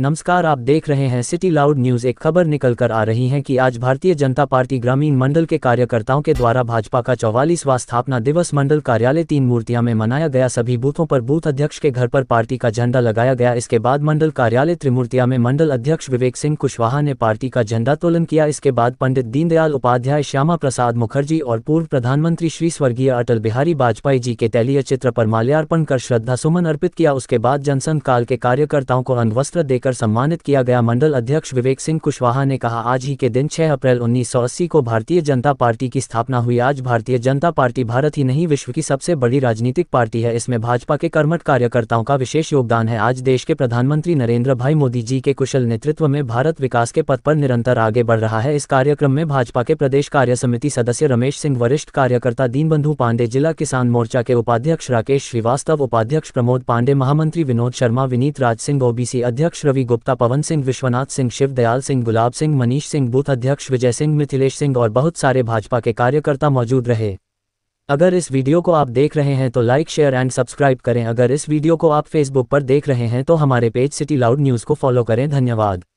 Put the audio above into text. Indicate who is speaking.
Speaker 1: नमस्कार आप देख रहे हैं सिटी लाउड न्यूज एक खबर निकल कर आ रही है कि आज भारतीय जनता पार्टी ग्रामीण मंडल के कार्यकर्ताओं के द्वारा भाजपा का चौवालीसवा स्थापना दिवस मंडल कार्यालय तीन मूर्तियां में मनाया गया सभी बूथों पर बूथ अध्यक्ष के घर पर पार्टी का झंडा लगाया गया इसके बाद मंडल कार्यालय त्रिमूर्तिया में मंडल अध्यक्ष विवेक सिंह कुशवाहा ने पार्टी का झंडातोलन किया इसके बाद पंडित दीनदयाल उपाध्याय श्यामा प्रसाद मुखर्जी और पूर्व प्रधानमंत्री श्री स्वर्गीय अटल बिहारी वाजपेयी जी के तैलीय चित्र पर माल्यार्पण कर श्रद्धा सुमन अर्पित किया उसके बाद जनसंघ काल के कार्यकर्ताओं को अंगवस्त्र देकर कर सम्मानित किया गया मंडल अध्यक्ष विवेक सिंह कुशवाहा ने कहा आज ही के दिन 6 अप्रैल उन्नीस को भारतीय जनता पार्टी की स्थापना हुई आज भारतीय जनता पार्टी भारत ही नहीं विश्व की सबसे बड़ी राजनीतिक पार्टी है इसमें भाजपा के कर्मठ कार्यकर्ताओं का विशेष योगदान है आज देश के प्रधानमंत्री नरेंद्र भाई मोदी जी के कुशल नेतृत्व में भारत विकास के पथ पर निरंतर आगे बढ़ रहा है इस कार्यक्रम में भाजपा के प्रदेश कार्य समिति सदस्य रमेश सिंह वरिष्ठ कार्यकर्ता दीनबंधु पांडे जिला किसान मोर्चा के उपाध्यक्ष राकेश श्रीवास्तव उपाध्यक्ष प्रमोद पांडे महामंत्री विनोद शर्मा विनीत राज सिंह ओबीसी अध्यक्ष रवि रवि गुप्ता पवन सिंह विश्वनाथ सिंह शिव दयाल सिंह गुलाब सिंह मनीष सिंह बूथ अध्यक्ष विजय सिंह मिथिलेश सिंह और बहुत सारे भाजपा के कार्यकर्ता मौजूद रहे अगर इस वीडियो को आप देख रहे हैं तो लाइक शेयर एंड सब्सक्राइब करें अगर इस वीडियो को आप फेसबुक पर देख रहे हैं तो हमारे पेज सिटी लाउड न्यूज़ को फॉलो करें धन्यवाद